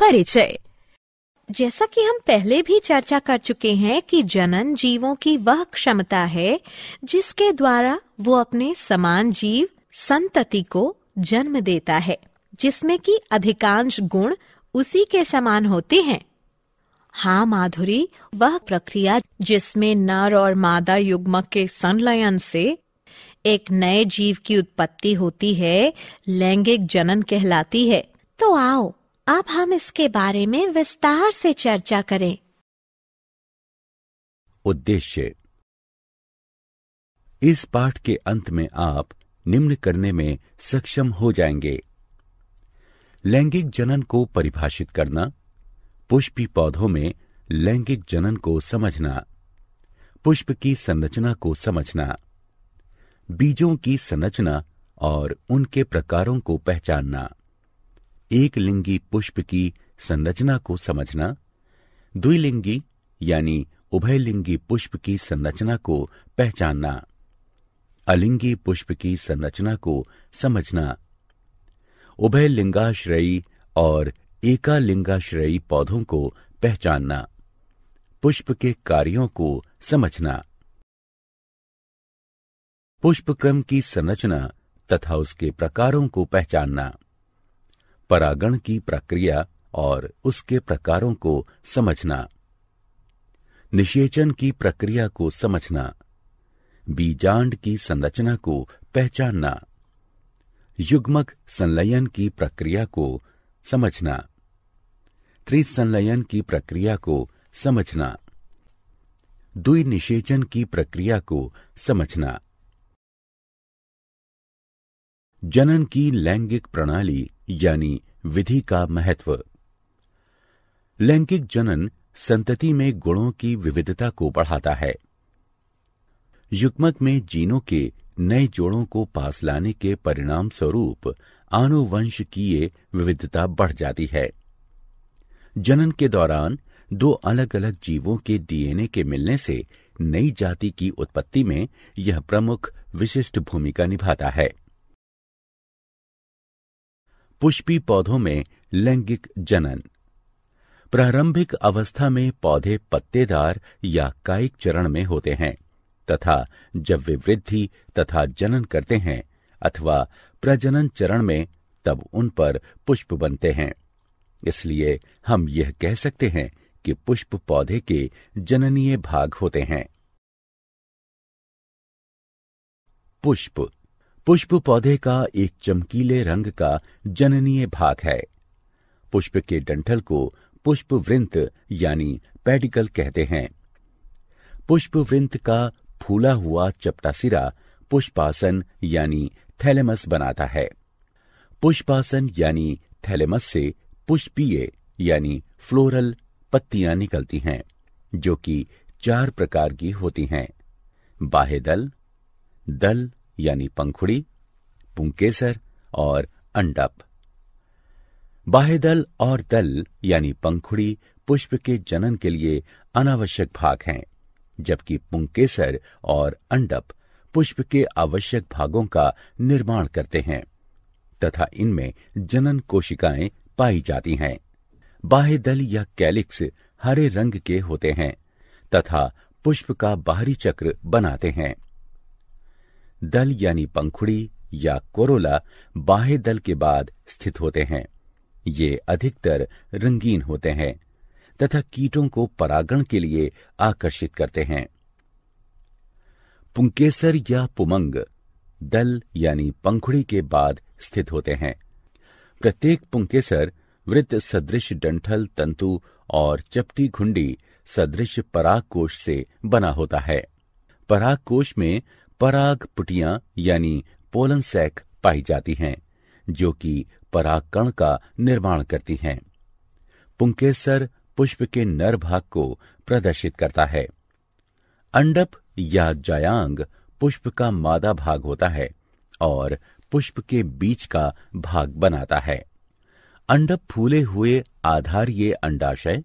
परिचय जैसा कि हम पहले भी चर्चा कर चुके हैं कि जनन जीवों की वह क्षमता है जिसके द्वारा वो अपने समान जीव संतति को जन्म देता है जिसमें कि अधिकांश गुण उसी के समान होते हैं हाँ माधुरी वह प्रक्रिया जिसमें नर और मादा युग्मक के संलयन से एक नए जीव की उत्पत्ति होती है लैंगिक जनन कहलाती है तो आओ अब हम इसके बारे में विस्तार से चर्चा करें उद्देश्य इस पाठ के अंत में आप निम्न करने में सक्षम हो जाएंगे लैंगिक जनन को परिभाषित करना पुष्पी पौधों में लैंगिक जनन को समझना पुष्प की संरचना को समझना बीजों की संरचना और उनके प्रकारों को पहचानना एक लिंगी पुष्प की संरचना को समझना द्विलिंगी यानी उभयलिंगी पुष्प की संरचना को पहचानना अलिंगी पुष्प की संरचना को समझना उभयलिंगाश्रयी और एकालिंगाश्रयी पौधों को पहचानना पुष्प के कार्यों को समझना पुष्पक्रम की संरचना तथा उसके प्रकारों को पहचानना परागण की प्रक्रिया और उसके प्रकारों को समझना निषेचन की प्रक्रिया को समझना बीजांड की संरचना को पहचानना युग्मक संलयन की प्रक्रिया को समझना त्रिसंलयन की प्रक्रिया को समझना द्विनिषेचन की प्रक्रिया को समझना जनन की लैंगिक प्रणाली यानी विधि का महत्व लैंगिक जनन संतति में गुणों की विविधता को बढ़ाता है युग्मक में जीनों के नए जोड़ों को पास लाने के परिणाम स्वरूप आनुवंश की ये विविधता बढ़ जाती है जनन के दौरान दो अलग अलग जीवों के डीएनए के मिलने से नई जाति की उत्पत्ति में यह प्रमुख विशिष्ट भूमिका निभाता है पुष्पी पौधों में लैंगिक जनन प्रारंभिक अवस्था में पौधे पत्तेदार या कायिक चरण में होते हैं तथा जब वे वृद्धि तथा जनन करते हैं अथवा प्रजनन चरण में तब उन पर पुष्प बनते हैं इसलिए हम यह कह सकते हैं कि पुष्प पौधे के जननीय भाग होते हैं पुष्प पुष्प पौधे का एक चमकीले रंग का जननीय भाग है पुष्प के डंठल को पुष्प वृंत यानी पेडिकल कहते हैं पुष्प वृंत का फूला हुआ चपटा सिरा पुष्पासन यानी थैलेमस बनाता है पुष्पासन यानी थैलेमस से पुष्पीय यानी फ्लोरल पत्तियां निकलती हैं जो कि चार प्रकार की होती हैं बाह्य दल दल यानी पंखुड़ी पुंकेसर और अंडप दल और दल यानी पंखुड़ी पुष्प के जनन के लिए अनावश्यक भाग हैं जबकि पुंकेसर और अंडप पुष्प के आवश्यक भागों का निर्माण करते हैं तथा इनमें जनन कोशिकाएं पाई जाती हैं बाह्य दल या कैलिक्स हरे रंग के होते हैं तथा पुष्प का बाहरी चक्र बनाते हैं दल यानी पंखुड़ी या कोरोला बाह्य दल के बाद स्थित होते हैं ये अधिकतर रंगीन होते हैं तथा कीटों को परागण के लिए आकर्षित करते हैं पुंकेसर या पुमंग दल यानी पंखुड़ी के बाद स्थित होते हैं प्रत्येक पुंकेसर वृत्त सदृश डंठल तंतु और चपटी घुंडी सदृश पराग कोश से बना होता है पराग कोश में पराग पुटियां यानी पोलन सैक पाई जाती हैं जो कि पराग कण का निर्माण करती हैं पुंकेसर पुष्प के नर भाग को प्रदर्शित करता है अंडप या जायांग पुष्प का मादा भाग होता है और पुष्प के बीच का भाग बनाता है अंडप फूले हुए आधारीय अंडाशय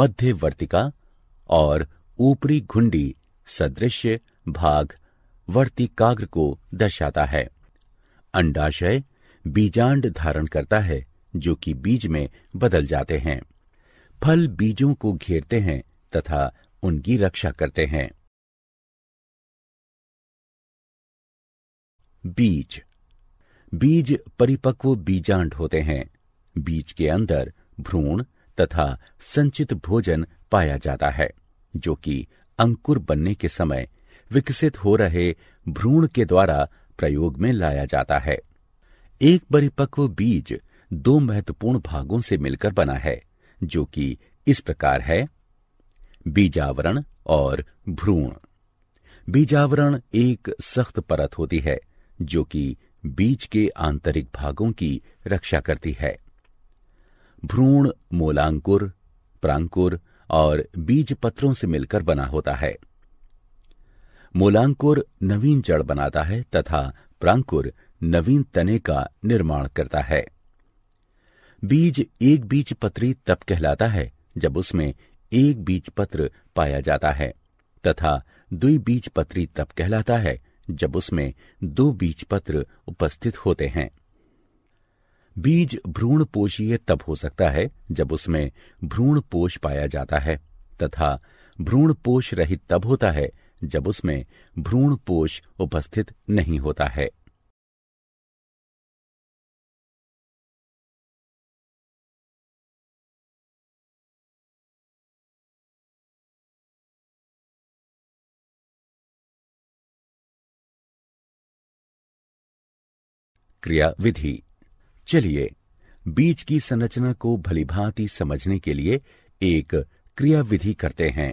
मध्यवर्तिका और ऊपरी घुंडी सदृश भाग वर्ती काग्र को दर्शाता है अंडाशय बीजांड धारण करता है जो कि बीज में बदल जाते हैं फल बीजों को घेरते हैं तथा उनकी रक्षा करते हैं बीज बीज परिपक्व बीजांड होते हैं बीज के अंदर भ्रूण तथा संचित भोजन पाया जाता है जो कि अंकुर बनने के समय विकसित हो रहे भ्रूण के द्वारा प्रयोग में लाया जाता है एक परिपक्व बीज दो महत्वपूर्ण भागों से मिलकर बना है जो कि इस प्रकार है बीजावरण और भ्रूण बीजावरण एक सख्त परत होती है जो कि बीज के आंतरिक भागों की रक्षा करती है भ्रूण मोलांकुर प्रांकुर और बीज पत्रों से मिलकर बना होता है मूलांकुर नवीन जड़ बनाता है तथा प्रांकुर नवीन तने का निर्माण करता है बीज एक बीज पत्री तब कहलाता है जब उसमें एक बीज पत्र पाया जाता है तथा द्वि बीज पत्री तब कहलाता है जब उसमें दो बीज पत्र उपस्थित होते हैं बीज भ्रूण पोषीय तब हो सकता है जब उसमें भ्रूण पोष पाया जाता है तथा भ्रूण पोष रहित तब होता है जब उसमें भ्रूण पोष उपस्थित नहीं होता है क्रिया विधि चलिए बीज की संरचना को भलीभांति समझने के लिए एक क्रिया विधि करते हैं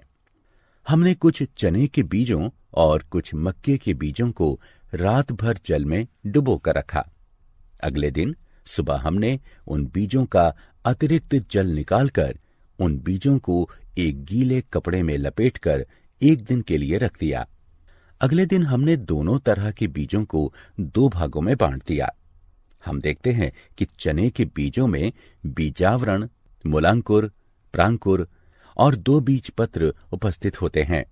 हमने कुछ चने के बीजों और कुछ मक्के के बीजों को रात भर जल में डुबो कर रखा अगले दिन सुबह हमने उन बीजों का अतिरिक्त जल निकालकर उन बीजों को एक गीले कपड़े में लपेटकर एक दिन के लिए रख दिया अगले दिन हमने दोनों तरह के बीजों को दो भागों में बांट दिया हम देखते हैं कि चने के बीजों में बीजावरण मूलांकुर प्रांकुर और दो बीज पत्र उपस्थित होते हैं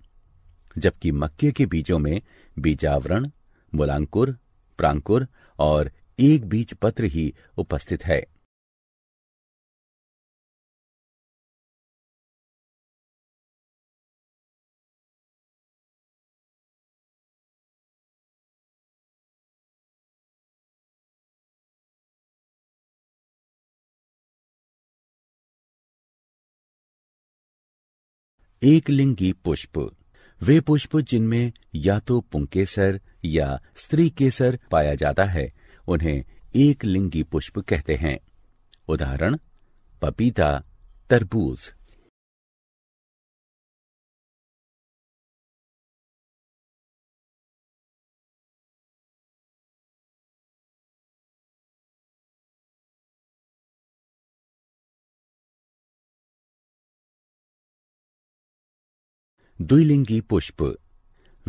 जबकि मक्के के बीजों में बीजावरण मूलांकुर प्रांकुर और एक बीज पत्र ही उपस्थित है एक लिंगी पुष्प वे पुष्प जिनमें या तो पुंकेसर या स्त्री केसर पाया जाता है उन्हें एक लिंगी पुष्प कहते हैं उदाहरण पपीता तरबूज द्विलिंगी पुष्प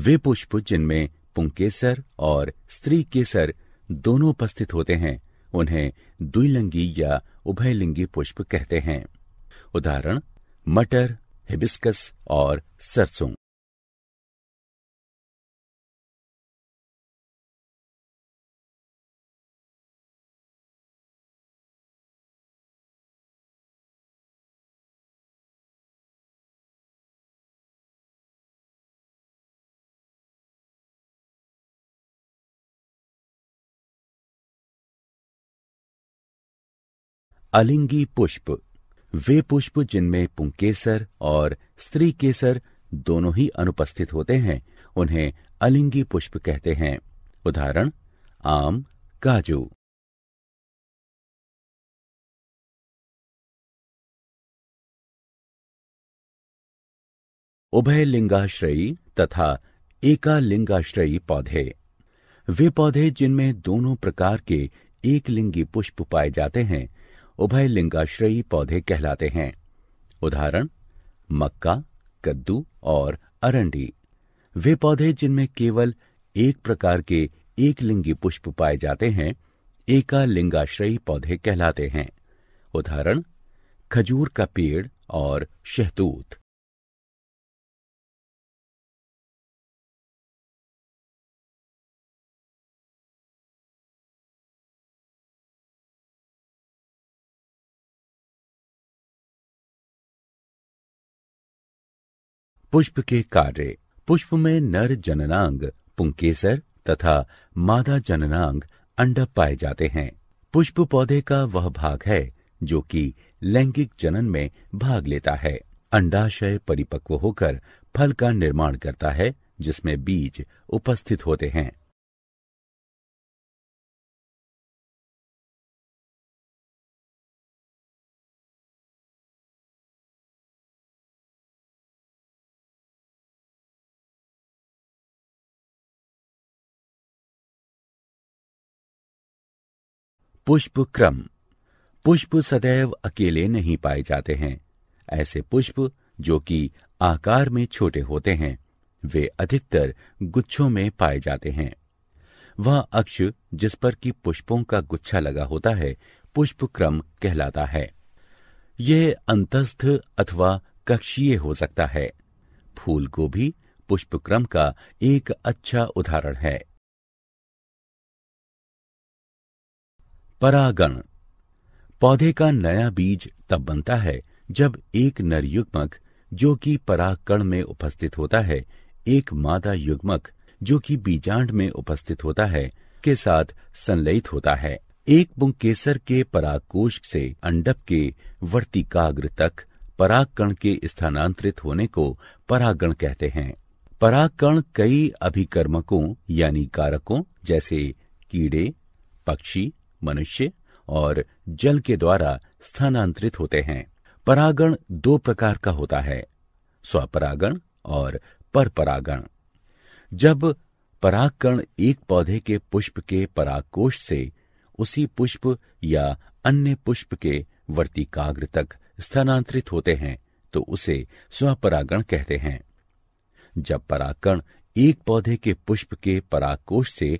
वे पुष्प जिनमें पुंकेसर और स्त्री केसर दोनों उपस्थित होते हैं उन्हें द्विलिंगी या उभयलिंगी पुष्प कहते हैं उदाहरण मटर हिबिस्कस और सरसों अलिंगी पुष्प वे पुष्प जिनमें पुंकेसर और स्त्री केसर दोनों ही अनुपस्थित होते हैं उन्हें अलिंगी पुष्प कहते हैं उदाहरण आम काजू उभय लिंगाश्रयी तथा एका लिंगाश्रयी पौधे वे पौधे जिनमें दोनों प्रकार के एक लिंगी पुष्प पाए जाते हैं उभय लिंगाश्रयी पौधे कहलाते हैं उदाहरण मक्का कद्दू और अरंडी वे पौधे जिनमें केवल एक प्रकार के एक लिंगी पुष्प पाए जाते हैं एका लिंगाश्रयी पौधे कहलाते हैं उदाहरण खजूर का पेड़ और शहतूत पुष्प के कार्य पुष्प में नर जननांग पुंकेसर तथा मादा जननांग अंडा पाए जाते हैं पुष्प पौधे का वह भाग है जो कि लैंगिक जनन में भाग लेता है अंडाशय परिपक्व होकर फल का निर्माण करता है जिसमें बीज उपस्थित होते हैं पुष्प क्रम पुष्प सदैव अकेले नहीं पाए जाते हैं ऐसे पुष्प जो कि आकार में छोटे होते हैं वे अधिकतर गुच्छों में पाए जाते हैं वह अक्ष जिस पर कि पुष्पों का गुच्छा लगा होता है पुष्प क्रम कहलाता है यह अंतस्थ अथवा कक्षीय हो सकता है फूल गोभी पुष्पक्रम का एक अच्छा उदाहरण है परागण पौधे का नया बीज तब बनता है जब एक नर युग्मक जो कि परागकण में उपस्थित होता है एक मादा युग्मक जो कि बीजांड में उपस्थित होता है के साथ संलयित होता है एक बुंकेसर के परागकोश से अंडप के वर्तिकाग्र तक परागकण के स्थानांतरित होने को परागण कहते हैं परागकण कई अभिकर्मकों यानी कारकों जैसे कीड़े पक्षी मनुष्य और जल के द्वारा स्थानांतरित होते हैं परागण दो प्रकार का होता है स्वपरागण और परपरागण जब परागकण एक पौधे के पुष्प के पराकोष से उसी पुष्प या अन्य पुष्प के वर्तिकाग्र तक स्थानांतरित होते हैं तो उसे स्वपरागण कहते हैं जब परागकण एक पौधे के पुष्प के पराकोष से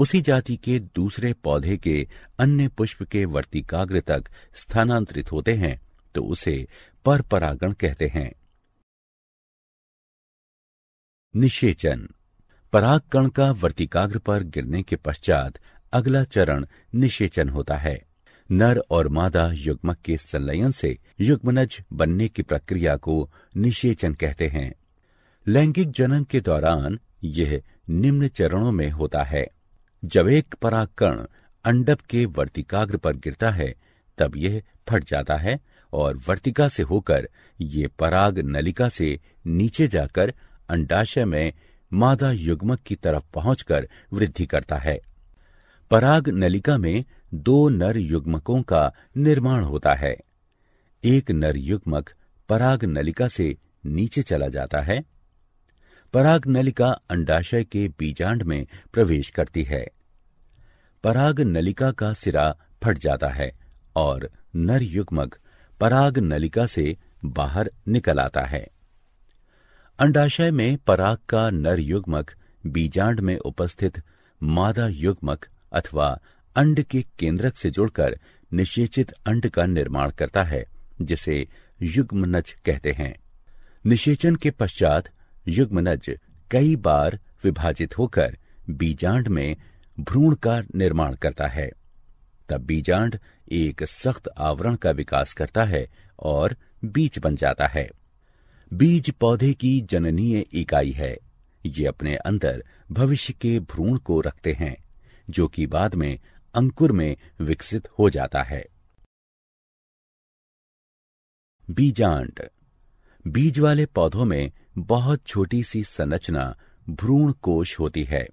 उसी जाति के दूसरे पौधे के अन्य पुष्प के वर्तिकाग्र तक स्थानांतरित होते हैं तो उसे पर परागण कहते हैं निषेचन पराग कण का वर्तिकाग्र पर गिरने के पश्चात अगला चरण निषेचन होता है नर और मादा युग्मक के संलयन से युग्मनज बनने की प्रक्रिया को निषेचन कहते हैं लैंगिक जनन के दौरान यह निम्न चरणों में होता है जब एक पराकण अंडप के वर्तिकाग्र पर गिरता है तब यह फट जाता है और वर्तिका से होकर ये पराग नलिका से नीचे जाकर अंडाशय में मादा युग्मक की तरफ पहुंचकर वृद्धि करता है पराग नलिका में दो नर युग्मकों का निर्माण होता है एक नर युग्मक पराग नलिका से नीचे चला जाता है पराग नलिका अंडाशय के बीजांड में प्रवेश करती है पराग नलिका का सिरा फट जाता है और नर युग्मक पराग नलिका से बाहर निकल आता है अंडाशय में पराग का नर युग्मक बीजांड में उपस्थित मादा युग्मक अथवा अंड के केंद्रक से जुड़कर निषेचित अंड का निर्माण करता है जिसे युग्मनज कहते हैं निषेचन के पश्चात युग्मनज कई बार विभाजित होकर बीजांड में भ्रूण का निर्माण करता है तब बीजांड एक सख्त आवरण का विकास करता है और बीज बन जाता है बीज पौधे की जननीय इकाई है ये अपने अंदर भविष्य के भ्रूण को रखते हैं जो कि बाद में अंकुर में विकसित हो जाता है बीजांड बीज वाले पौधों में बहुत छोटी सी संरचना भ्रूण कोश होती है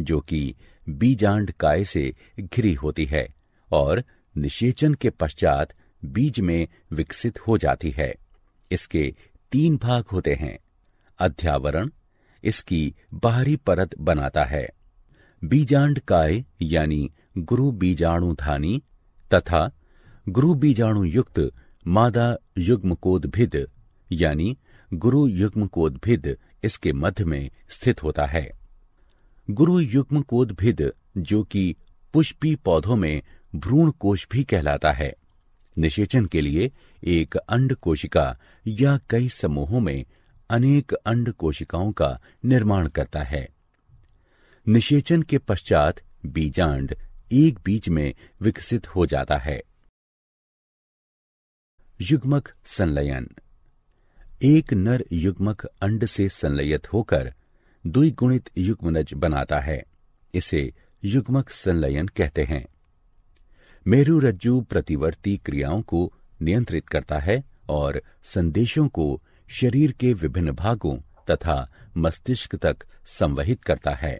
जो कि बीजांड काय से घिरी होती है और निषेचन के पश्चात बीज में विकसित हो जाती है इसके तीन भाग होते हैं अध्यावरण इसकी बाहरी परत बनाता है बीजांड काय यानी गुरु धानी तथा गुरु बीजाणु युक्त मादा युग्मकोदभिद यानी गुरु युग्म कोदभिद इसके मध्य में स्थित होता है गुरु युग्म कोदभिद जो कि पुष्पी पौधों में भ्रूण कोश भी कहलाता है निषेचन के लिए एक अंड कोशिका या कई समूहों में अनेक अंड कोशिकाओं का निर्माण करता है निषेचन के पश्चात बीजांड एक बीज में विकसित हो जाता है युग्मक संलयन एक नर युग्मक अंड से संलयित होकर द्विगुणित युग्मनज बनाता है इसे युग्मक संलयन कहते हैं मेरु रज्जु प्रतिवर्ती क्रियाओं को नियंत्रित करता है और संदेशों को शरीर के विभिन्न भागों तथा मस्तिष्क तक संवहित करता है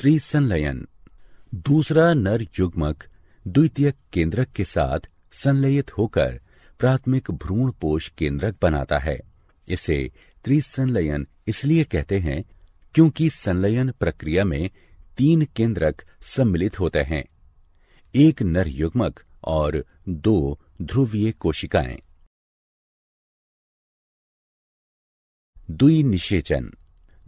त्रिसंलयन दूसरा नर युग्मक द्वितीयक केंद्रक के साथ संलयित होकर प्राथमिक भ्रूण पोष केंद्रक बनाता है इसे त्रिसंलयन इसलिए कहते हैं क्योंकि संलयन प्रक्रिया में तीन केंद्रक सम्मिलित होते हैं एक नर युग्मक और दो ध्रुवीय कोशिकाएं दुई निषेचन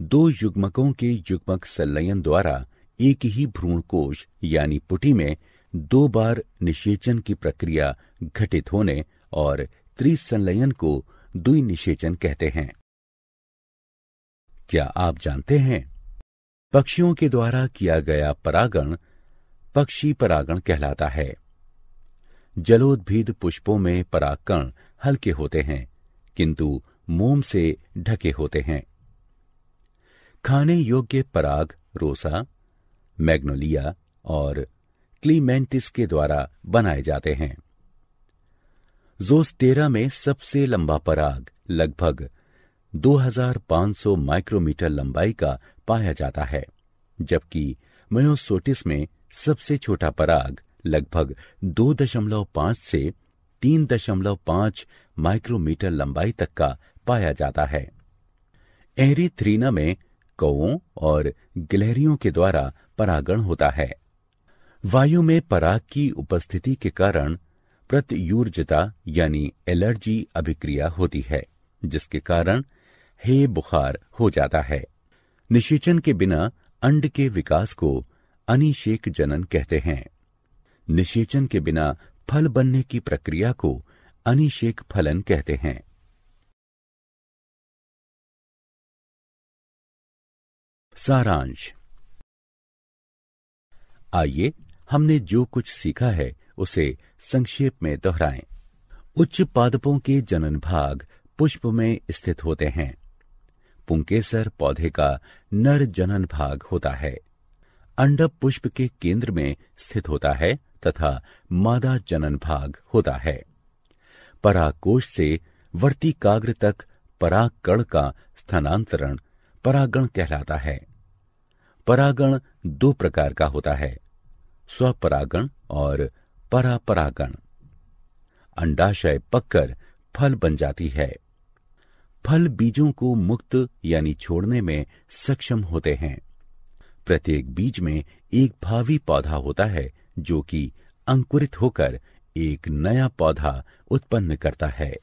दो युग्मकों के युग्मक संलयन द्वारा एक ही भ्रूण कोश यानी पुटी में दो बार निषेचन की प्रक्रिया घटित होने और त्रिसंलयन को दुई निषेचन कहते हैं क्या आप जानते हैं पक्षियों के द्वारा किया गया परागण पक्षी परागण कहलाता है जलोद्भिद पुष्पों में परागकण हल्के होते हैं किंतु मोम से ढके होते हैं खाने योग्य पराग रोसा मैग्नोलिया और क्लीमेंटिस के द्वारा बनाए जाते हैं जोस्टेरा में सबसे लंबा पराग लगभग 2500 माइक्रोमीटर लंबाई का पाया जाता है जबकि मयोसोटिस में सबसे छोटा पराग लगभग 2.5 से 3.5 माइक्रोमीटर लंबाई तक का पाया जाता है एरिथ्रीना में कौओं और गिलहरियों के द्वारा परागण होता है वायु में पराग की उपस्थिति के कारण प्रत्यूर्जता यानी एलर्जी अभिक्रिया होती है जिसके कारण हे बुखार हो जाता है निषेचन के बिना अंड के विकास को अनिशेक जनन कहते हैं निषेचन के बिना फल बनने की प्रक्रिया को अनिशेक फलन कहते हैं सारांश आइए हमने जो कुछ सीखा है उसे संक्षेप में दोहराएं। उच्च पादपों के जनन भाग पुष्प में स्थित होते हैं पुंकेसर पौधे का नर जनन भाग होता है अंडप पुष्प के केंद्र में स्थित होता है तथा मादा जनन भाग होता है पराकोष से वर्तिकाग्र तक परागकण का स्थानांतरण परागण कहलाता है परागण दो प्रकार का होता है स्वपरागण और परापरागण अंडाशय पककर फल बन जाती है फल बीजों को मुक्त यानी छोड़ने में सक्षम होते हैं प्रत्येक बीज में एक भावी पौधा होता है जो कि अंकुरित होकर एक नया पौधा उत्पन्न करता है